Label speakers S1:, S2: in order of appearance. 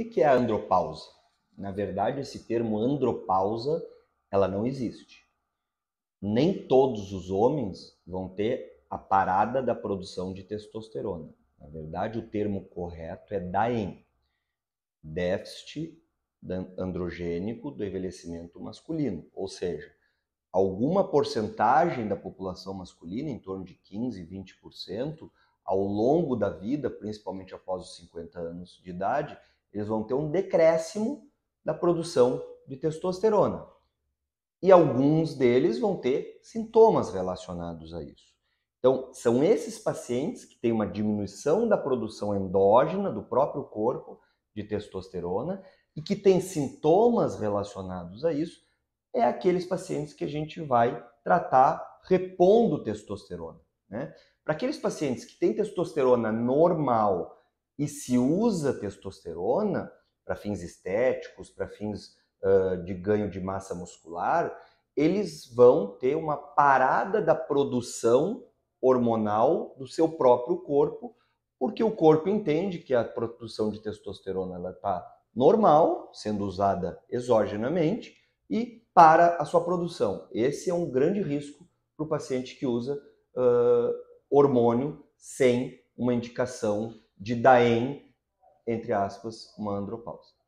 S1: O que é a andropausa? Na verdade, esse termo andropausa, ela não existe. Nem todos os homens vão ter a parada da produção de testosterona. Na verdade, o termo correto é DAEM, déficit androgênico do envelhecimento masculino, ou seja, alguma porcentagem da população masculina, em torno de 15, 20%, ao longo da vida, principalmente após os 50 anos de idade, eles vão ter um decréscimo da produção de testosterona. E alguns deles vão ter sintomas relacionados a isso. Então, são esses pacientes que têm uma diminuição da produção endógena do próprio corpo de testosterona e que têm sintomas relacionados a isso, é aqueles pacientes que a gente vai tratar repondo testosterona. Né? Para aqueles pacientes que têm testosterona normal, e se usa testosterona para fins estéticos, para fins uh, de ganho de massa muscular, eles vão ter uma parada da produção hormonal do seu próprio corpo, porque o corpo entende que a produção de testosterona está normal, sendo usada exogenamente, e para a sua produção. Esse é um grande risco para o paciente que usa uh, hormônio sem uma indicação de Daem, entre aspas, uma andropausa.